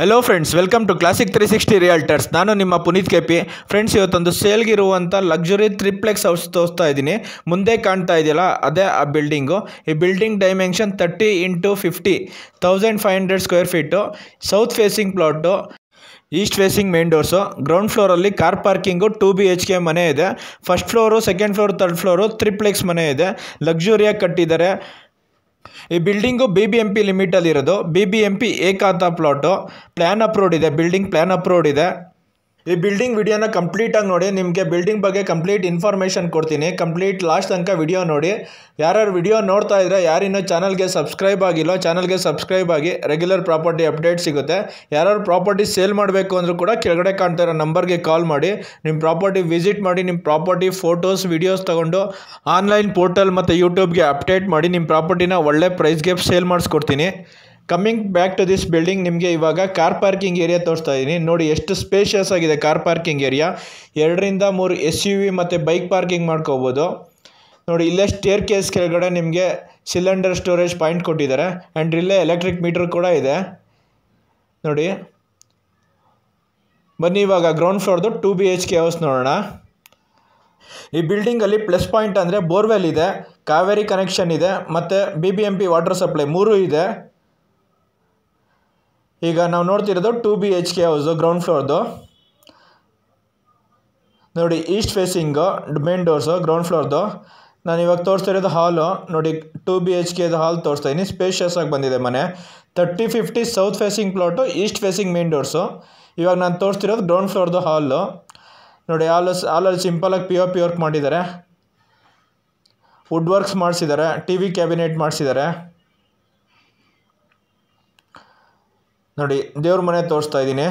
hello friends welcome to classic three sixty realtors ನಾನು ನಿಮ್ಮ Puneeth KP friends ಇವತ್ತೊಂದು ಸೇಲ್ಗಿರುವಂಥ luxury triplex house ತೋರಿಸ್ತಾ ಇದ್ದೀನಿ ಮುಂದೆ ಕಾಣ್ತಾ ಇದೆಯಲ್ಲ ಅದೇ ಆ ಬಿಲ್ಡಿಂಗು ಈ building dimension thirty into fifty thousand five hundred square feet south facing plot east facing main doors ground ಫ್ಲೋರಲ್ಲಿ car parking two B H K ಮನೆ ಇದೆ first floor second floor third floor triplex ಮನೆ ಇದೆ ಲಕ್ಸುರಿಯಾಗಿ ಕಟ್ಟಿದ್ದಾರೆ ಈ building B B M P ಲಿಮಿಟಲ್ಲಿರೋದು B B M P ಏಕಾಂತ ಪ್ಲಾಟು ಪ್ಲ್ಯಾನ್ ಅಪ್ರೂವ್ಡ್ ಇದೆ ಬಿಲ್ಡಿಂಗ್ ಪ್ಲ್ಯಾನ್ ಅಪ್ರೂವ್ಡ್ ಇದೆ ಈ ಬಿಲ್ಡಿಂಗ್ ವಿಡಿಯೋನ ಕಂಪ್ಲೀಟಾಗಿ ನೋಡಿ ನಿಮಗೆ ಬಿಲ್ಡಿಂಗ್ ಬಗ್ಗೆ ಕಂಪ್ಲೀಟ್ ಇನ್ಫಾರ್ಮೇಷನ್ ಕೊಡ್ತೀನಿ ಕಂಪ್ಲೀಟ್ ಲಾಸ್ಟ್ ತನಕ ವಿಡಿಯೋ ನೋಡಿ ಯಾರ್ಯಾರು ವಿಡಿಯೋ ನೋಡ್ತಾ ಇದ್ರೆ ಯಾರಿನ್ನೂ ಚಾನಲ್ಗೆ ಸಬ್ಸ್ಕ್ರೈಬ್ ಆಗಿಲ್ಲೋ ಚಾನಲ್ಗೆ ಸಬ್ಸ್ಕ್ರೈಬ್ ಆಗಿ ರೆಗ್ಯುಲರ್ ಪ್ರಾಪರ್ಟಿ ಅಪ್ಡೇಟ್ ಸಿಗುತ್ತೆ ಯಾರ್ಯಾರು ಪ್ರಾಪರ್ಟಿ ಸೇಲ್ ಮಾಡಬೇಕು ಅಂದರೂ ಕೂಡ ಕೆಳಗಡೆ ಕಾಣ್ತಾ ಇರೋ ನಂಬರ್ಗೆ ಕಾಲ್ ಮಾಡಿ ನಿಮ್ಮ ಪ್ರಾಪರ್ಟಿ ವಿಸಿಟ್ ಮಾಡಿ ನಿಮ್ಮ ಪ್ರಾಪರ್ಟಿ ಫೋಟೋಸ್ ವಿಡಿಯೋಸ್ ತೊಗೊಂಡು ಆನ್ಲೈನ್ ಪೋರ್ಟಲ್ ಮತ್ತು ಯೂಟ್ಯೂಬ್ಗೆ ಅಪ್ಡೇಟ್ ಮಾಡಿ ನಿಮ್ಮ ಪ್ರಾಪರ್ಟಿನ ಒಳ್ಳೆ ಪ್ರೈಸ್ಗೆ ಸೇಲ್ ಮಾಡಿಸ್ಕೊಡ್ತೀನಿ coming back to this building ನಿಮಗೆ ಇವಾಗ ಕಾರ್ ಪಾರ್ಕಿಂಗ್ ಏರಿಯಾ ತೋರಿಸ್ತಾ ಇದ್ದೀನಿ ನೋಡಿ ಎಷ್ಟು ಸ್ಪೇಷಿಯಸ್ ಆಗಿದೆ ಕಾರ್ ಪಾರ್ಕಿಂಗ್ ಏರಿಯಾ ಎರಡರಿಂದ ಮೂರು ಎಸ್ ಯು ವಿ ಮತ್ತು ಬೈಕ್ ಪಾರ್ಕಿಂಗ್ ಮಾಡ್ಕೋಬೋದು ನೋಡಿ ಇಲ್ಲೇ ಸ್ಟೇರ್ ಕೇಸ್ ಕೆಳಗಡೆ ನಿಮಗೆ ಸಿಲಿಂಡರ್ ಸ್ಟೋರೇಜ್ ಪಾಯಿಂಟ್ ಕೊಟ್ಟಿದ್ದಾರೆ ಆ್ಯಂಡ್ ಇಲ್ಲೇ ಎಲೆಕ್ಟ್ರಿಕ್ ಮೀಟರ್ ಕೂಡ ಇದೆ ನೋಡಿ ಬನ್ನಿ ಇವಾಗ ಗ್ರೌಂಡ್ ಫ್ಲೋರ್ದು two B H K house ನೋಡೋಣ ಈ ಬಿಲ್ಡಿಂಗಲ್ಲಿ ಪ್ಲಸ್ ಪಾಯಿಂಟ್ ಅಂದರೆ ಬೋರ್ವೆಲ್ ಇದೆ ಕಾವೇರಿ ಕನೆಕ್ಷನ್ ಇದೆ ಮತ್ತು B B M P water supply ಮೂರೂ ಇದೆ ಈಗ ನಾವು ನೋಡ್ತಿರೋದು two B H K house ground ಫ್ಲೋರ್ದು ನೋಡಿ east facing main doors ground ಫ್ಲೋರ್ದು ನಾನು ಇವಾಗ ತೋರಿಸ್ತಿರೋದು ಹಾಲು ನೋಡಿ ಟು ಬಿ ಎಚ್ ಕೆದು ಹಾಲ್ ತೋರಿಸ್ತಾ ಇದ್ದೀನಿ ಸ್ಪೇಷಿಯಸ್ ಆಗಿ ಬಂದಿದೆ ಮನೆ thirty fifty south facing plot east facing main doors ಇವಾಗ ನಾನು ತೋರಿಸ್ತಿರೋದು ಗ್ರೌಂಡ್ ಫ್ಲೋರ್ದು ಹಾಲು ನೋಡಿ ಹಾಲು ಹಾಲಲ್ಲಿ ಸಿಂಪಲಾಗಿ ಪಿ ಓ ಪಿ ವರ್ಕ್ ಮಾಡಿದ್ದಾರೆ ವುಡ್ ವರ್ಕ್ಸ್ ಮಾಡಿಸಿದ್ದಾರೆ ಟಿ ವಿ ಕ್ಯಾಬಿನೆಟ್ ಮಾಡಿಸಿದ್ದಾರೆ ನೋಡಿ ದೇವ್ರ ಮನೆ ತೋರಿಸ್ತಾ ಇದ್ದೀನಿ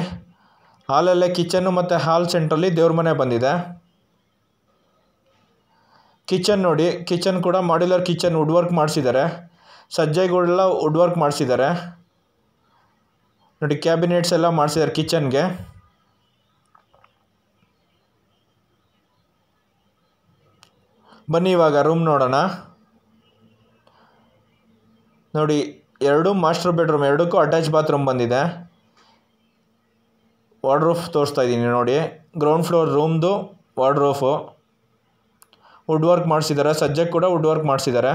ಹಾಲಲ್ಲೇ ಕಿಚನ್ನು ಮತ್ತು ಹಾಲ್ ಸೆಂಟ್ರಲ್ಲಿ ದೇವ್ರ ಮನೆ ಬಂದಿದೆ ಕಿಚನ್ ನೋಡಿ ಕಿಚನ್ ಕೂಡ ಮಾಡ್ಯುಲರ್ ಕಿಚನ್ ವುಡ್ ವರ್ಕ್ ಮಾಡಿಸಿದ್ದಾರೆ ಸಜ್ಜೆಗಳೆಲ್ಲ ವುಡ್ ವರ್ಕ್ ಮಾಡಿಸಿದ್ದಾರೆ ನೋಡಿ ಕ್ಯಾಬಿನೆಟ್ಸ್ ಎಲ್ಲ ಮಾಡಿಸಿದ್ದಾರೆ ಕಿಚನ್ಗೆ ಬನ್ನಿ ಇವಾಗ ರೂಮ್ ನೋಡೋಣ ನೋಡಿ ಎರಡೂ ಮಾಸ್ಟರ್ ಬೆಡ್ರೂಮ್ ಎರಡಕ್ಕೂ ಅಟ್ಯಾಚ್ ಬಾತ್ರೂಮ್ ಬಂದಿದೆ ರೂಫ್ ತೋರಿಸ್ತಾ ಇದ್ದೀನಿ ನೋಡಿ ಗ್ರೌಂಡ್ ಫ್ಲೋರ್ ರೂಮ್ದು ವಾಡ್ರೂಫು ವುಡ್ ವರ್ಕ್ ಮಾಡಿಸಿದ್ದಾರೆ ಸಜ್ಜಕ್ಕೆ ಕೂಡ ವುಡ್ ವರ್ಕ್ ಮಾಡಿಸಿದ್ದಾರೆ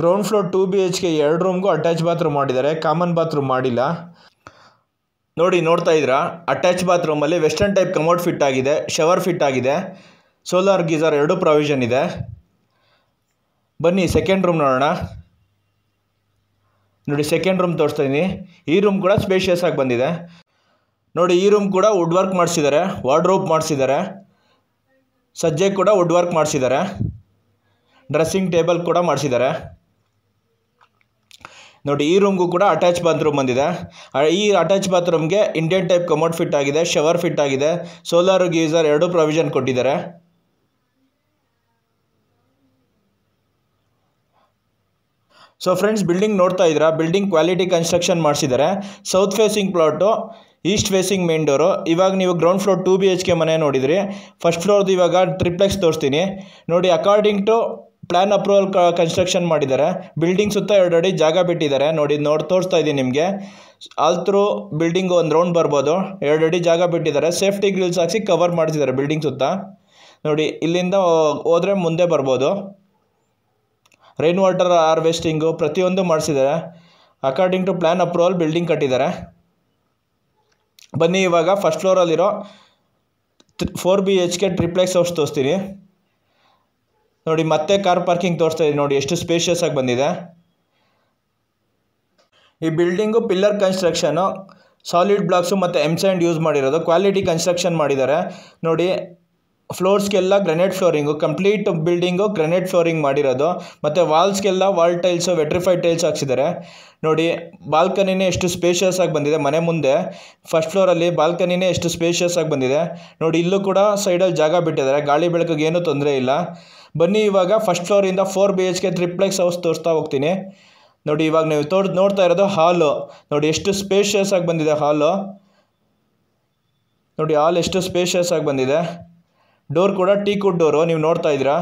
ground floor two B H K ಎರಡು ರೂಮ್ಗೂ ಅಟ್ಯಾಚ್ ಬಾತ್ರೂಮ್ ಮಾಡಿದ್ದಾರೆ ಕಾಮನ್ ಬಾತ್ರೂಮ್ ಮಾಡಿಲ್ಲ ನೋಡಿ ನೋಡ್ತಾ ಇದ್ರ ಅಟ್ಯಾಚ್ ಬಾತ್ರೂಮಲ್ಲಿ ವೆಸ್ಟರ್ನ್ ಟೈಪ್ ಕಮೋಡ್ ಫಿಟ್ ಆಗಿದೆ ಶವರ್ ಫಿಟ್ ಆಗಿದೆ ಸೋಲಾರ್ ಗೀಸರ್ ಎರಡೂ ಪ್ರಾವಿಷನ್ ಇದೆ ಬನ್ನಿ ಸೆಕೆಂಡ್ ರೂಮ್ ನೋಡೋಣ ನೋಡಿ ಸೆಕೆಂಡ್ ರೂಮ್ ತೋರಿಸ್ತಾ ಈ ರೂಮ್ ಕೂಡ ಸ್ಪೇಷಿಯಸ್ ಆಗಿ ಬಂದಿದೆ ನೋಡಿ ಈ ರೂಮ್ ಕೂಡ ವುಡ್ ವರ್ಕ್ ಮಾಡಿಸಿದ್ದಾರೆ ವಾರ್ಡ್ರೋಬ್ ಮಾಡಿಸಿದ್ದಾರೆ ಸಜ್ಜೆ ಕೂಡ ವುಡ್ ವರ್ಕ್ ಮಾಡಿಸಿದ್ದಾರೆ ಡ್ರೆಸ್ಸಿಂಗ್ ಟೇಬಲ್ ಕೂಡ ಮಾಡಿಸಿದ್ದಾರೆ ನೋಡಿ ಈ ರೂಮ್ಗೂ ಕೂಡ ಅಟ್ಯಾಚ್ ಬಾತ್ರೂಮ್ ಬಂದಿದೆ ಈ ಅಟ್ಯಾಚ್ ಬಾತ್ರೂಮ್ಗೆ ಇಂಡಿಯನ್ ಟೈಪ್ ಕಮೋಡ್ ಫಿಟ್ ಆಗಿದೆ ಶವರ್ ಫಿಟ್ ಆಗಿದೆ ಸೋಲಾರು ಗೀಸರ್ ಎರಡೂ ಪ್ರೊವಿಷನ್ ಕೊಟ್ಟಿದ್ದಾರೆ ಸೊ ಫ್ರೆಂಡ್ಸ್ ಬಿಲ್ಡಿಂಗ್ ನೋಡ್ತಾ ಇದ್ದೀರಾ ಬಿಲ್ಡಿಂಗ್ ಕ್ವಾಲಿಟಿ ಕನ್ಸ್ಟ್ರಕ್ಷನ್ ಮಾಡಿಸಿದ್ದಾರೆ south facing plot east facing main door ಇವಾಗ ನೀವು ground floor two B H K ಮನೆ ನೋಡಿದ್ರಿ ಫಸ್ಟ್ ಫ್ಲೋರ್ದು ಇವಾಗ ಟ್ರಿಪ್ಲೆಕ್ಸ್ ತೋರಿಸ್ತೀನಿ ನೋಡಿ according to plan approval construction ಮಾಡಿದ್ದಾರೆ ಬಿಲ್ಡಿಂಗ್ ಸುತ್ತ ಎರಡು ಅಡಿ ಜಾಗ ಬಿಟ್ಟಿದ್ದಾರೆ ನೋಡಿ ನೋಡಿ ತೋರಿಸ್ತಾ ಇದ್ದೀನಿ ನಿಮಗೆ ಆಲ್ ಥ್ರೂ ಬಿಲ್ಡಿಂಗ್ ಒಂದು ರೌಂಡ್ ಬರ್ಬೋದು ಎರಡು ಅಡಿ ಜಾಗ ಬಿಟ್ಟಿದ್ದಾರೆ ಸೇಫ್ಟಿ ಗ್ರಿಲ್ಸ್ ಹಾಕಿಸಿ ಕವರ್ ಮಾಡಿಸಿದ್ದಾರೆ ಬಿಲ್ಡಿಂಗ್ ಸುತ್ತ ನೋಡಿ ಇಲ್ಲಿಂದ ಹೋದರೆ ಮುಂದೆ ಬರ್ಬೋದು ರೈನ್ ವಾಟರ್ ಹಾರ್ವೆಸ್ಟಿಂಗು ಪ್ರತಿಯೊಂದು ಮಾಡಿಸಿದ್ದಾರೆ according to plan approval building ಕಟ್ಟಿದ್ದಾರೆ ಬನ್ನಿ ಇವಾಗ ಫಸ್ಟ್ ಫ್ಲೋರಲ್ಲಿರೋ four B H K triplex house ತೋರಿಸ್ತೀನಿ ನೋಡಿ ಮತ್ತೆ ಕಾರ್ ಪಾರ್ಕಿಂಗ್ ತೋರಿಸ್ತಾ ಇದೆ ನೋಡಿ ಎಷ್ಟು ಸ್ಪೇಷಿಯಸ್ ಆಗಿ ಬಂದಿದೆ ಈ building pillar construction solid blocks ಮತ್ತು ಎಮ್ ಸ್ಯಾಂಡ್ ಯೂಸ್ ಮಾಡಿರೋದು ಕ್ವಾಲಿಟಿ ಕನ್ಸ್ಟ್ರಕ್ಷನ್ ಮಾಡಿದ್ದಾರೆ ನೋಡಿ ಫ್ಲೋರ್ಸ್ಗೆಲ್ಲ granite flooring complete building granite flooring ಮಾಡಿರೋದು ಮತ್ತು ವಾಲ್ಸ್ಗೆಲ್ಲ ವಾಲ್ ಟೈಲ್ಸು ವೆಟ್ರಿಫೈಡ್ ಟೈಲ್ಸ್ ಹಾಕ್ಸಿದ್ದಾರೆ ನೋಡಿ ಬಾಲ್ಕನಿನೇ ಎಷ್ಟು ಸ್ಪೇಷಿಯಸ್ ಆಗಿ ಬಂದಿದೆ ಮನೆ ಮುಂದೆ ಫಸ್ಟ್ ಫ್ಲೋರಲ್ಲಿ ಬಾಲ್ಕನಿನೇ ಎಷ್ಟು ಸ್ಪೇಷಿಯಸ್ ಆಗಿ ಬಂದಿದೆ ನೋಡಿ ಇಲ್ಲೂ ಕೂಡ ಸೈಡಲ್ಲಿ ಜಾಗ ಬಿಟ್ಟಿದ್ದಾರೆ ಗಾಳಿ ಬೆಳಕಿಗೆ ಏನೂ ತೊಂದರೆ ಇಲ್ಲ ಬನ್ನಿ ಇವಾಗ ಫಸ್ಟ್ ಫ್ಲೋರಿಂದ four B H K triplex house ತೋರಿಸ್ತಾ ಹೋಗ್ತೀನಿ ನೋಡಿ ಇವಾಗ ನೀವು ತೋರ್ ನೋಡ್ತಾ ಇರೋದು ಹಾಲು ನೋಡಿ ಎಷ್ಟು ಸ್ಪೇಷಿಯಸ್ ಆಗಿ ಬಂದಿದೆ ಹಾಲು ನೋಡಿ ಹಾಲ್ ಎಷ್ಟು ಸ್ಪೇಷಿಯಸ್ ಆಗಿ ಬಂದಿದೆ ಡೋರ್ ಕೂಡ ಟೀ ಕುಡ್ ಡೋರು ನೀವು ನೋಡ್ತಾ ಇದ್ದೀರಾ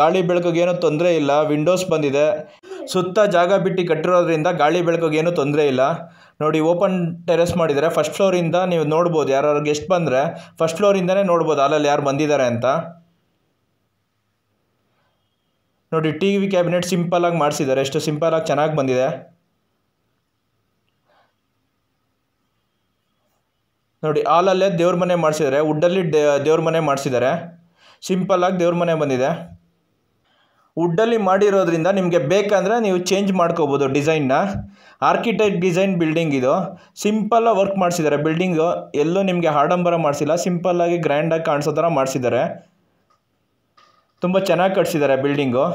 ಗಾಳಿ ಬೆಳಕಿಗೇನು ತೊಂದರೆ ಇಲ್ಲ ವಿಂಡೋಸ್ ಬಂದಿದೆ ಸುತ್ತ ಜಾಗ ಬಿಟ್ಟು ಕಟ್ಟಿರೋದ್ರಿಂದ ಗಾಳಿ ಬೆಳಕಿಗೇನು ತೊಂದರೆ ಇಲ್ಲ ನೋಡಿ ಓಪನ್ ಟೆರೆಸ್ ಮಾಡಿದರೆ ಫಸ್ಟ್ ಫ್ಲೋರಿಂದ ನೀವು ನೋಡ್ಬೋದು ಯಾರು ಗೆಸ್ಟ್ ಬಂದರೆ ಫಸ್ಟ್ ಫ್ಲೋರಿಂದನೇ ನೋಡ್ಬೋದು ಅಲ್ಲಲ್ಲಿ ಯಾರು ಬಂದಿದ್ದಾರೆ ಅಂತ ನೋಡಿ ಟಿ ವಿ ಕ್ಯಾಬಿನೆಟ್ ಸಿಂಪಲ್ಲಾಗಿ ಮಾಡಿಸಿದ್ದಾರೆ ಎಷ್ಟು ಸಿಂಪಲ್ಲಾಗಿ ಚೆನ್ನಾಗಿ ಬಂದಿದೆ ನೋಡಿ ಹಾಲಲ್ಲೇ ದೇವ್ರ ಮನೆ ಮಾಡಿಸಿದ್ದಾರೆ ವುಡ್ಡಲ್ಲಿ ದೇವ್ರ ಮನೆ ಮಾಡಿಸಿದ್ದಾರೆ ಸಿಂಪಲ್ಲಾಗಿ ದೇವ್ರ ಮನೆ ಬಂದಿದೆ ವುಡ್ಡಲ್ಲಿ ಮಾಡಿರೋದ್ರಿಂದ ನಿಮಗೆ ಬೇಕಂದರೆ ನೀವು ಚೇಂಜ್ ಮಾಡ್ಕೋಬೋದು ಡಿಸೈನ್ನ ಆರ್ಕಿಟೆಕ್ಟ್ ಡಿಸೈನ್ ಬಿಲ್ಡಿಂಗ್ ಇದು ಸಿಂಪಲ್ಲಾಗಿ ವರ್ಕ್ ಮಾಡಿಸಿದ್ದಾರೆ ಬಿಲ್ಡಿಂಗು ಎಲ್ಲೂ ನಿಮಗೆ ಹಾಡಂಬರ ಮಾಡಿಸಿಲ್ಲ ಸಿಂಪಲ್ಲಾಗಿ ಗ್ರ್ಯಾಂಡಾಗಿ ಕಾಣಿಸೋ ಥರ ಮಾಡಿಸಿದ್ದಾರೆ ತುಂಬ ಚೆನ್ನಾಗಿ ಕಟ್ಸಿದ್ದಾರೆ ಬಿಲ್ಡಿಂಗು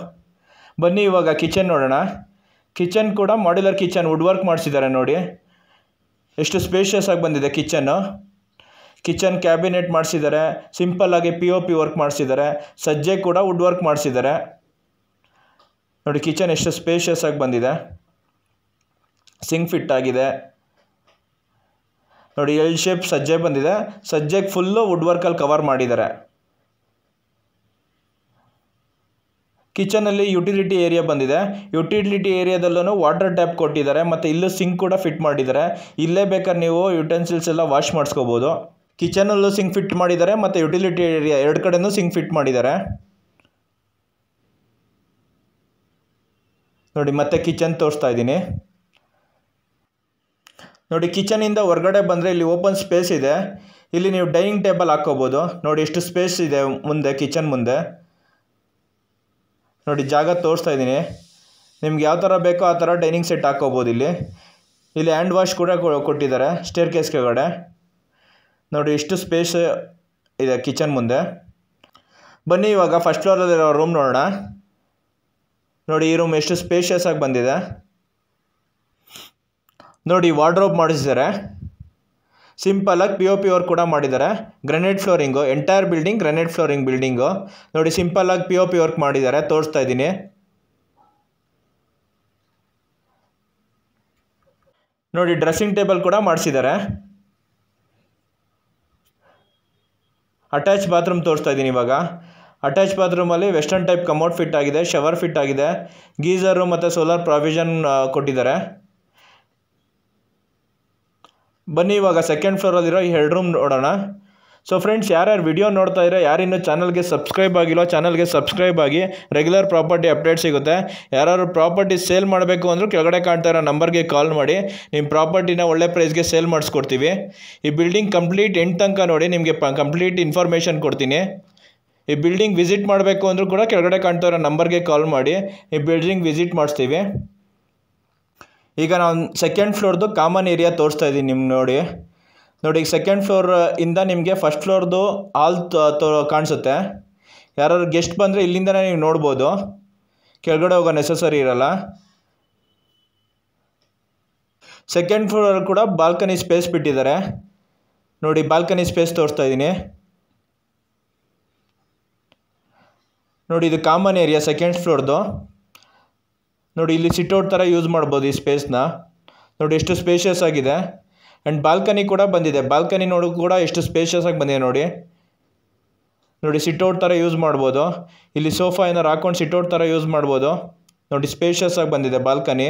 ಬನ್ನಿ ಇವಾಗ ಕಿಚನ್ ನೋಡೋಣ ಕಿಚನ್ ಕೂಡ ಮಾಡ್ಯುಲರ್ ಕಿಚನ್ ವುಡ್ ವರ್ಕ್ ಮಾಡಿಸಿದ್ದಾರೆ ನೋಡಿ ಎಷ್ಟು ಸ್ಪೇಷಿಯಸ್ ಆಗಿ ಬಂದಿದೆ ಕಿಚನ್ನು ಕಿಚನ್ ಕ್ಯಾಬಿನೆಟ್ ಮಾಡಿಸಿದ್ದಾರೆ ಸಿಂಪಲ್ಲಾಗಿ ಪಿ ಒ ಪಿ ವರ್ಕ್ ಮಾಡಿಸಿದ್ದಾರೆ ಸಜ್ಜೆ ಕೂಡ ವುಡ್ ವರ್ಕ್ ಮಾಡಿಸಿದ್ದಾರೆ ನೋಡಿ ಕಿಚನ್ ಎಷ್ಟು ಸ್ಪೇಷಿಯಸ್ ಆಗಿ ಬಂದಿದೆ ಸಿಂಗ್ ಫಿಟ್ ಆಗಿದೆ ನೋಡಿ ಎಲ್ ಶೇಪ್ ಸಜ್ಜೆ ಬಂದಿದೆ ಸಜ್ಜೆಗೆ ಫುಲ್ಲು ವುಡ್ ವರ್ಕಲ್ಲಿ ಕವರ್ ಮಾಡಿದ್ದಾರೆ ಕಿಚನಲ್ಲಿ ಯುಟಿಲಿಟಿ ಏರಿಯಾ ಬಂದಿದೆ ಯುಟಿಲಿಟಿ ಏರಿಯಾದಲ್ಲೂ ವಾಟರ್ ಟ್ಯಾಪ್ ಕೊಟ್ಟಿದ್ದಾರೆ ಮತ್ತು ಇಲ್ಲೂ ಸಿಂಕ್ ಕೂಡ ಫಿಟ್ ಮಾಡಿದ್ದಾರೆ ಇಲ್ಲೇ ಬೇಕಾದ್ರೆ ನೀವು ಯುಟೆನ್ಸಿಲ್ಸ್ ಎಲ್ಲ ವಾಶ್ ಮಾಡಿಸ್ಕೋಬೋದು ಕಿಚನಲ್ಲೂ ಸಿಂಕ್ ಫಿಟ್ ಮಾಡಿದ್ದಾರೆ ಮತ್ತು ಯುಟಿಲಿಟಿ ಏರಿಯಾ ಎರಡು ಕಡೆಯೂ ಸಿಂಕ್ ಫಿಟ್ ಮಾಡಿದ್ದಾರೆ ನೋಡಿ ಮತ್ತೆ ಕಿಚನ್ ತೋರಿಸ್ತಾ ಇದ್ದೀನಿ ನೋಡಿ ಕಿಚನಿಂದ ಹೊರಗಡೆ ಬಂದರೆ ಇಲ್ಲಿ ಓಪನ್ ಸ್ಪೇಸ್ ಇದೆ ಇಲ್ಲಿ ನೀವು ಡೈನಿಂಗ್ ಟೇಬಲ್ ಹಾಕ್ಕೋಬೋದು ನೋಡಿ ಎಷ್ಟು ಸ್ಪೇಸ್ ಇದೆ ಮುಂದೆ ಕಿಚನ್ ಮುಂದೆ ನೋಡಿ ಜಾಗ ತೋರಿಸ್ತಾ ಇದ್ದೀನಿ ನಿಮ್ಗೆ ಯಾವ ಥರ ಬೇಕೋ ಆ ಥರ ಡೈನಿಂಗ್ ಸೆಟ್ ಹಾಕ್ಕೋಬೋದು ಇಲ್ಲಿ ಇಲ್ಲಿ ಹ್ಯಾಂಡ್ ವಾಶ್ ಕೂಡ ಕೊಟ್ಟಿದ್ದಾರೆ ಸ್ಟೇರ್ ಕೇಸ್ ಕೆಳಗಡೆ ನೋಡಿ ಇಷ್ಟು ಸ್ಪೇಸ್ ಇದೆ ಕಿಚನ್ ಮುಂದೆ ಬನ್ನಿ ಇವಾಗ ಫಸ್ಟ್ ಫ್ಲೋರಲ್ಲಿರೋ ರೂಮ್ ನೋಡೋಣ ನೋಡಿ ಈ ರೂಮ್ ಎಷ್ಟು ಸ್ಪೇಷಿಯಸ್ ಆಗಿ ಬಂದಿದೆ ನೋಡಿ ವಾರ್ಡ್ರೋಬ್ ಮಾಡಿಸಿದ್ದಾರೆ ಸಿಂಪಲಾಗಿ ಪಿ ಒ ಪಿ ವರ್ಕ್ ಕೂಡ ಮಾಡಿದ್ದಾರೆ granite flooring entire building granite flooring building ನೋಡಿ ಸಿಂಪಲಾಗಿ ಪಿ ಒ ಪಿ ವರ್ಕ್ ಮಾಡಿದ್ದಾರೆ ತೋರಿಸ್ತಾ ಇದ್ದೀನಿ ನೋಡಿ ಡ್ರೆಸ್ಸಿಂಗ್ ಟೇಬಲ್ ಕೂಡ ಮಾಡಿಸಿದ್ದಾರೆ ಅಟ್ಯಾಚ್ ಬಾತ್ರೂಮ್ ತೋರಿಸ್ತಾ ಇದ್ದೀನಿ ಇವಾಗ ಅಟ್ಯಾಚ್ ಬಾತ್ರೂಮಲ್ಲಿ ವೆಸ್ಟರ್ನ್ ಟೈಪ್ ಕಮೋಡ್ ಫಿಟ್ ಆಗಿದೆ ಶವರ್ ಫಿಟ್ ಆಗಿದೆ ಗೀಝರು ಮತ್ತು ಸೋಲಾರ್ ಪ್ರಾವಿಷನ್ ಕೊಟ್ಟಿದ್ದಾರೆ ಬನ್ನಿ ಇವಾಗ ಸೆಕೆಂಡ್ ಫ್ಲೋರಲ್ಲಿರೋ ಈ ಎರಡು ರೂಮ್ ನೋಡೋಣ ಸೊ ಫ್ರೆಂಡ್ಸ್ ಯಾರ್ಯಾರು ವಿಡಿಯೋ ನೋಡ್ತಾ ಇದ್ರೆ ಯಾರಿನ್ನೂ ಚಾನಲ್ಗೆ ಸಬ್ಸ್ಕ್ರೈಬ್ ಆಗಿಲ್ಲ ಚಾನಲ್ಗೆ ಸಬ್ಸ್ಕ್ರೈಬ್ ಆಗಿ ರೆಗ್ಯುಲರ್ ಪ್ರಾಪರ್ಟಿ ಅಪ್ಡೇಟ್ ಸಿಗುತ್ತೆ ಯಾರು ಪ್ರಾಪರ್ಟಿ ಸೇಲ್ ಮಾಡಬೇಕು ಅಂದರೂ ಕೆಳಗಡೆ ಕಾಣ್ತಾ ಇರೋ ನಂಬರ್ಗೆ ಕಾಲ್ ಮಾಡಿ ನಿಮ್ಮ ಪ್ರಾಪರ್ಟಿನ ಒಳ್ಳೆ ಪ್ರೈಸ್ಗೆ ಸೇಲ್ ಮಾಡಿಸ್ಕೊಡ್ತೀವಿ ಈ ಬಿಲ್ಡಿಂಗ್ ಕಂಪ್ಲೀಟ್ ಎಂಡ್ ತನಕ ನೋಡಿ ನಿಮಗೆ ಕಂಪ್ಲೀಟ್ ಇನ್ಫಾರ್ಮೇಷನ್ ಕೊಡ್ತೀನಿ ಈ ಬಿಲ್ಡಿಂಗ್ ವಿಸಿಟ್ ಮಾಡಬೇಕು ಅಂದರೂ ಕೂಡ ಕೆಳಗಡೆ ಕಾಣ್ತಾ ಇರೋ ನಂಬರ್ಗೆ ಕಾಲ್ ಮಾಡಿ ಈ ಬಿಲ್ಡಿಂಗ್ ವಿಸಿಟ್ ಮಾಡಿಸ್ತೀವಿ ಈಗ ನಾನು ಸೆಕೆಂಡ್ ಫ್ಲೋರ್ದು ಕಾಮನ್ ಏರಿಯಾ ತೋರಿಸ್ತಾ ಇದ್ದೀನಿ ನಿಮ್ಮ ನೋಡಿ ನೋಡಿ ಸೆಕೆಂಡ್ ಫ್ಲೋರ್ ಇಂದ ನಿಮಗೆ ಫಸ್ಟ್ ಫ್ಲೋರ್ದು ಆಲ್ ತೋ ಕಾಣಿಸುತ್ತೆ ಯಾರು ಗೆಸ್ಟ್ ಬಂದರೆ ಇಲ್ಲಿಂದನೇ ನೀವು ನೋಡ್ಬೋದು ಕೆಳಗಡೆ ಹೋಗೋ ನೆಸಸರಿ ಇರಲ್ಲ ಸೆಕೆಂಡ್ ಫ್ಲೋರ್ ಕೂಡ ಬಾಲ್ಕನಿ ಸ್ಪೇಸ್ ಬಿಟ್ಟಿದ್ದಾರೆ ನೋಡಿ ಬಾಲ್ಕನಿ ಸ್ಪೇಸ್ ತೋರಿಸ್ತಾ ಇದ್ದೀನಿ ನೋಡಿ ಇದು ಕಾಮನ್ ಏರಿಯಾ ಸೆಕೆಂಡ್ ಫ್ಲೋರ್ದು ನೋಡಿ ಇಲ್ಲಿ ಸಿಟ್ಔಟ್ ಥರ ಯೂಸ್ ಮಾಡ್ಬೋದು ಈ ಸ್ಪೇಸ್ನ ನೋಡಿ ಎಷ್ಟು ಸ್ಪೇಷಿಯಸ್ ಆಗಿದೆ ಆ್ಯಂಡ್ ಬಾಲ್ಕನಿ ಕೂಡ ಬಂದಿದೆ ಬಾಲ್ಕನಿ ನೋಡು ಕೂಡ ಎಷ್ಟು ಸ್ಪೇಷಿಯಸ್ ಆಗಿ ಬಂದಿದೆ ನೋಡಿ ನೋಡಿ ಸಿಟ್ಔಟ್ ಥರ ಯೂಸ್ ಮಾಡ್ಬೋದು ಇಲ್ಲಿ ಸೋಫಾ ಏನಾರು ಹಾಕ್ಕೊಂಡು ಸಿಟ್ಔಟ್ ಥರ ಯೂಸ್ ಮಾಡ್ಬೋದು ನೋಡಿ ಸ್ಪೇಷಿಯಸ್ ಆಗಿ ಬಂದಿದೆ ಬಾಲ್ಕನಿ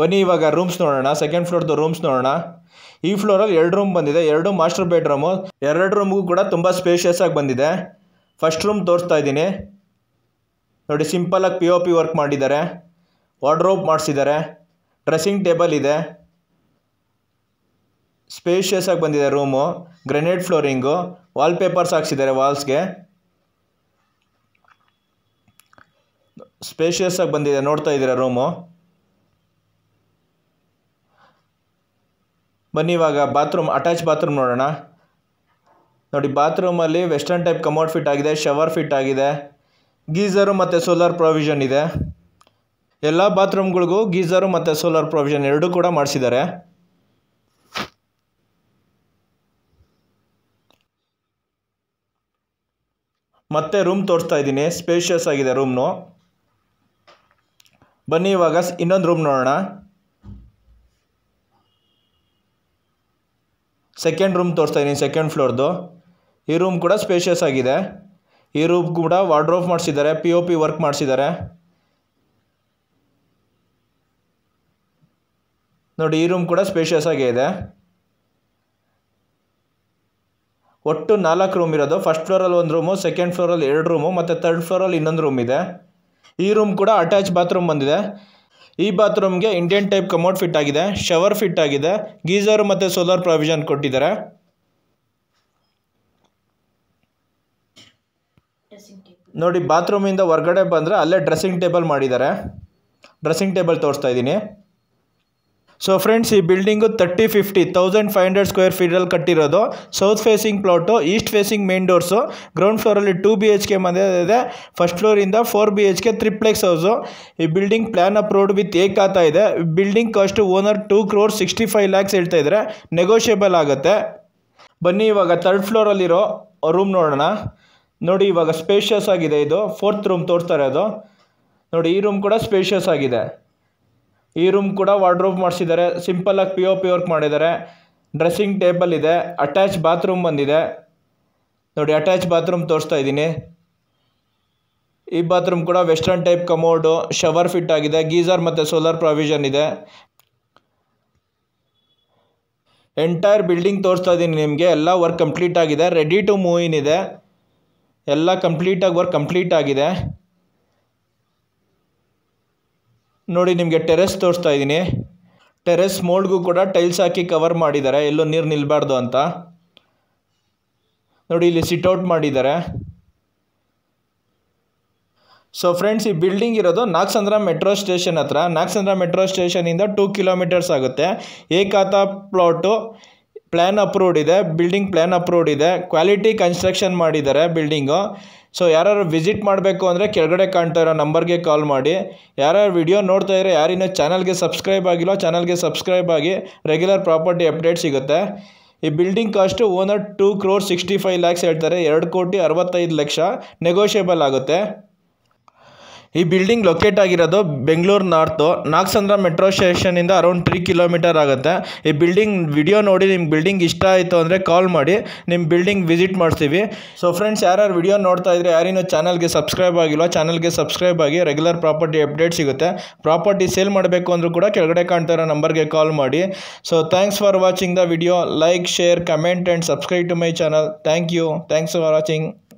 ಬನ್ನಿ ಇವಾಗ ರೂಮ್ಸ್ ನೋಡೋಣ ಸೆಕೆಂಡ್ ಫ್ಲೋರ್ದು ರೂಮ್ಸ್ ನೋಡೋಣ ಈ ಫ್ಲೋರಲ್ಲಿ ಎರಡು ರೂಮ್ ಬಂದಿದೆ ಎರಡು ಮಾಸ್ಟರ್ ಬೆಡ್ರೂಮು ಎರಡು ರೂಮ್ಗೂ ಕೂಡ ತುಂಬ ಸ್ಪೇಷಿಯಸ್ ಆಗಿ ಬಂದಿದೆ ಫಸ್ಟ್ ರೂಮ್ ತೋರಿಸ್ತಾ ಇದ್ದೀನಿ ನೋಡಿ ಸಿಂಪಲಾಗಿ ಪಿ ಒ ಪಿ ವರ್ಕ್ ಮಾಡಿದ್ದಾರೆ ವಾರ್ಡ್ರೋಬ್ ಮಾಡಿಸಿದ್ದಾರೆ ಡ್ರೆಸ್ಸಿಂಗ್ ಟೇಬಲ್ ಇದೆ ಸ್ಪೇಷಿಯಸ್ ಆಗಿ ಬಂದಿದೆ ರೂಮು ಗ್ರೆನೇಡ್ ಫ್ಲೋರಿಂಗು ವಾಲ್ಪೇಪರ್ಸ್ ಹಾಕ್ಸಿದ್ದಾರೆ ವಾಲ್ಸ್ಗೆ ಸ್ಪೇಷಿಯಸ್ ಆಗಿ ಬಂದಿದೆ ನೋಡ್ತಾ ಇದ್ದೀರಾ ರೂಮು ಬನ್ನಿ ಇವಾಗ ಬಾತ್ರೂಮ್ ಅಟ್ಯಾಚ್ ಬಾತ್ರೂಮ್ ನೋಡೋಣ ನೋಡಿ ಬಾತ್ರೂಮಲ್ಲಿ ವೆಸ್ಟರ್ನ್ ಟೈಪ್ ಕಮೋಡ್ ಫಿಟ್ ಆಗಿದೆ ಶವರ್ ಫಿಟ್ ಆಗಿದೆ ಗೀಝರು ಮತ್ತು ಸೋಲಾರ್ ಪ್ರೊವಿಷನ್ ಇದೆ ಎಲ್ಲ ಬಾತ್ರೂಮ್ಗಳಿಗೂ ಗೀಝರು ಮತ್ತು ಸೋಲಾರ್ ಪ್ರೊವಿಷನ್ ಎರಡೂ ಕೂಡ ಮಾಡಿಸಿದ್ದಾರೆ ಮತ್ತೆ ರೂಮ್ ತೋರಿಸ್ತಾ ಇದ್ದೀನಿ ಸ್ಪೇಷಿಯಸ್ ಆಗಿದೆ ರೂಮ್ನು ಬನ್ನಿ ಇವಾಗ ಇನ್ನೊಂದು ರೂಮ್ ನೋಡೋಣ ಸೆಕೆಂಡ್ ರೂಮ್ ತೋರಿಸ್ತಾ ಇದ್ದೀನಿ ಸೆಕೆಂಡ್ ಫ್ಲೋರ್ದು ಈ ರೂಮ್ ಕೂಡ ಸ್ಪೇಷಿಯಸ್ ಆಗಿದೆ ಈ ರೂಮ್ ಕೂಡ ವಾರ್ಡ್ರೋಫ್ ಮಾಡಿಸಿದ್ದಾರೆ ಪಿ ಒ ಪಿ ವರ್ಕ್ ಮಾಡಿಸಿದ್ದಾರೆ ನೋಡಿ ಈ ರೂಮ್ ಕೂಡ ಸ್ಪೇಷಿಯಸ್ ಆಗೇ ಇದೆ ಒಟ್ಟು ನಾಲ್ಕು ರೂಮ್ ಇರೋದು ಫಸ್ಟ್ ಫ್ಲೋರಲ್ಲಿ ಒಂದು ರೂಮು ಸೆಕೆಂಡ್ ಫ್ಲೋರಲ್ಲಿ ಎರಡು ರೂಮು ಮತ್ತು ತರ್ಡ್ ಫ್ಲೋರಲ್ಲಿ ಇನ್ನೊಂದು ರೂಮ್ ಇದೆ ಈ ರೂಮ್ ಕೂಡ ಅಟ್ಯಾಚ್ ಬಾತ್ರೂಮ್ ಬಂದಿದೆ ಈ ಬಾತ್ರೂಮ್ಗೆ ಇಂಡಿಯನ್ ಟೈಪ್ ಕಮೋಡ್ ಫಿಟ್ ಆಗಿದೆ ಶವರ್ ಫಿಟ್ ಆಗಿದೆ ಗೀಸರ್ ಮತ್ತು ಸೋಲಾರ್ ಪ್ರಾವಿಷನ್ ಕೊಟ್ಟಿದ್ದಾರೆ ನೋಡಿ ಬಾತ್ರೂಮಿಂದ ಹೊರಗಡೆ ಬಂದರೆ ಅಲ್ಲೇ ಡ್ರೆಸ್ಸಿಂಗ್ ಟೇಬಲ್ ಮಾಡಿದ್ದಾರೆ ಡ್ರೆಸ್ಸಿಂಗ್ ಟೇಬಲ್ ತೋರಿಸ್ತಾ ಇದ್ದೀನಿ ಸೊ ಫ್ರೆಂಡ್ಸ್ ಈ building thirty fifty thousand five hundred square ಫೀಟಲ್ಲಿ ಕಟ್ಟಿರೋದು south facing plot east facing main doors ground ಫ್ಲೋರಲ್ಲಿ ಟೂ ಬಿ ಎಚ್ ಕೆ ಮನೆ ಇದೆ ಫಸ್ಟ್ ಫ್ಲೋರಿಂದ four B H K triplex house ಈ ಬಿಲ್ಡಿಂಗ್ ಪ್ಲ್ಯಾನ್ ರೋಡ್ ವಿತ್ ಏಕ್ ಆಗ್ತಾ ಇದೆ building cost owner two crore sixty five lakhs ಹೇಳ್ತಾ ಇದ್ದರೆ ನೆಗೋಷಿಯೇಬಲ್ ಆಗುತ್ತೆ ಬನ್ನಿ ಇವಾಗ ತರ್ಡ್ ಫ್ಲೋರಲ್ಲಿರೋ ರೂಮ್ ನೋಡೋಣ ನೋಡಿ ಇವಾಗ ಸ್ಪೇಷಿಯಸ್ ಆಗಿದೆ ಇದು ಫೋರ್ತ್ ರೂಮ್ ತೋರಿಸ್ತಾರೆ ಅದು ನೋಡಿ ಈ ರೂಮ್ ಕೂಡ ಸ್ಪೇಷಿಯಸ್ ಆಗಿದೆ ಈ ರೂಮ್ ಕೂಡ ವಾರ್ಡ್ರೋಬ್ ಮಾಡಿಸಿದ್ದಾರೆ ಸಿಂಪಲ್ಲಾಗಿ ಪಿ ಓ ಪಿ ವರ್ಕ್ ಮಾಡಿದ್ದಾರೆ ಡ್ರೆಸ್ಸಿಂಗ್ ಟೇಬಲ್ ಇದೆ ಅಟ್ಯಾಚ್ ಬಾತ್ರೂಮ್ ಬಂದಿದೆ ನೋಡಿ ಅಟ್ಯಾಚ್ ಬಾತ್ರೂಮ್ ತೋರಿಸ್ತಾ ಇದ್ದೀನಿ ಈ ಬಾತ್ರೂಮ್ ಕೂಡ western type commode shower fit ಆಗಿದೆ ಗೀಸರ್ ಮತ್ತು ಸೋಲಾರ್ ಪ್ರಾವಿಷನ್ ಇದೆ ಎಂಟೈರ್ ಬಿಲ್ಡಿಂಗ್ ತೋರಿಸ್ತಾ ಇದ್ದೀನಿ ನಿಮಗೆ ಎಲ್ಲ ವರ್ಕ್ ಕಂಪ್ಲೀಟ್ ಆಗಿದೆ ರೆಡಿ ಟು ಮೂವ್ ಇನ್ ಇದೆ ಎಲ್ಲ ಕಂಪ್ಲೀಟಾಗಿ ವರ್ಕ್ ಕಂಪ್ಲೀಟ್ ಆಗಿದೆ ನೋಡಿ ನಿಮಗೆ ಟೆರೆಸ್ ತೋರಿಸ್ತಾ ಇದ್ದೀನಿ ಟೆರೆಸ್ ಮೋಲ್ಡ್ಗೂ ಕೂಡ ಟೈಲ್ಸ್ ಹಾಕಿ ಕವರ್ ಮಾಡಿದ್ದಾರೆ ಎಲ್ಲೋ ನೀರು ನಿಲ್ಲಬಾರ್ದು ಅಂತ ನೋಡಿ ಇಲ್ಲಿ ಸಿಟ್ಔಟ್ ಮಾಡಿದ್ದಾರೆ ಸೊ ಫ್ರೆಂಡ್ಸ್ ಈ ಬಿಲ್ಡಿಂಗ್ ಇರೋದು ನಾಗಸಂದ್ರ ಮೆಟ್ರೋ ಸ್ಟೇಷನ್ ಹತ್ರ ನಾಗಸಂದ್ರ ಮೆಟ್ರೋ ಸ್ಟೇಷನಿಂದ ಟೂ ಕಿಲೋಮೀಟರ್ಸ್ ಆಗುತ್ತೆ ಏಕಾತ ಪ್ಲಾಟು ಪ್ಲ್ಯಾನ್ ಅಪ್ರೂವ್ಡ್ ಇದೆ ಬಿಲ್ಡಿಂಗ್ ಪ್ಲ್ಯಾನ್ ಅಪ್ರೂವ್ಡ್ ಇದೆ ಕ್ವಾಲಿಟಿ ಕನ್ಸ್ಟ್ರಕ್ಷನ್ ಮಾಡಿದ್ದಾರೆ ಬಿಲ್ಡಿಂಗು ಸೊ ಯಾರು ವಿಸಿಟ್ ಮಾಡಬೇಕು ಅಂದರೆ ಕೆಳಗಡೆ ಕಾಣ್ತಾ ಇರೋ ನಂಬರ್ಗೆ ಕಾಲ್ ಮಾಡಿ ಯಾರ್ಯಾರು ವಿಡಿಯೋ ನೋಡ್ತಾ ಇರೋ ಯಾರಿನ ಚಾನಲ್ಗೆ ಸಬ್ಸ್ಕ್ರೈಬ್ ಆಗಿಲ್ಲ ಚಾನಲ್ಗೆ ಸಬ್ಸ್ಕ್ರೈಬ್ ಆಗಿ ರೆಗ್ಯುಲರ್ ಪ್ರಾಪರ್ಟಿ ಅಪ್ಡೇಟ್ ಸಿಗುತ್ತೆ ಈ building cost owner two crore sixty five lakhs ಹೇಳ್ತಾರೆ ಎರಡು ಕೋಟಿ ಅರವತ್ತೈದು ಲಕ್ಷ ನೆಗೋಷಿಯೇಬಲ್ ಆಗುತ್ತೆ ಈ ಬಿಲ್ಡಿಂಗ್ ಲೊಕೇಟ್ ಆಗಿರೋದು ಬೆಂಗಳೂರು ನಾರ್ತು ನಾಗಸಂದ್ರ ಮೆಟ್ರೋ ಸ್ಟೇಷನಿಂದ ಅರೌಂಡ್ ತ್ರೀ ಕಿಲೋಮೀಟರ್ ಆಗುತ್ತೆ ಈ ಬಿಲ್ಡಿಂಗ್ ವಿಡಿಯೋ ನೋಡಿ ನಿಮ್ಮ ಬಿಲ್ಡಿಂಗ್ ಇಷ್ಟ ಆಯಿತು ಅಂದರೆ ಕಾಲ್ ಮಾಡಿ ನಿಮ್ಮ ಬಿಲ್ಡಿಂಗ್ ವಿಸಿಟ್ ಮಾಡ್ತೀವಿ ಸೊ ಫ್ರೆಂಡ್ಸ್ ಯಾರ್ಯಾರು ವಿಡಿಯೋ ನೋಡ್ತಾ ಇದ್ರೆ ಯಾರಿನೂ ಚಾನಲ್ಗೆ ಸಬ್ಸ್ಕ್ರೈಬ್ ಆಗಿಲ್ಲ ಚಾನಲ್ಗೆ ಸಬ್ಸ್ಕ್ರೈಬ್ ಆಗಿ ರೆಗ್ಯುಲರ್ ಪ್ರಾಪರ್ಟಿ ಅಪ್ಡೇಟ್ ಸಿಗುತ್ತೆ ಪ್ರಾಪರ್ಟಿ ಸೇಲ್ ಮಾಡಬೇಕು ಅಂದರೂ ಕೂಡ ಕೆಳಗಡೆ ಕಾಣ್ತಾ ಇರೋ ನಂಬರ್ಗೆ ಕಾಲ್ ಮಾಡಿ so thanks for watching the video like share comment and subscribe to my channel thank you thanks for watching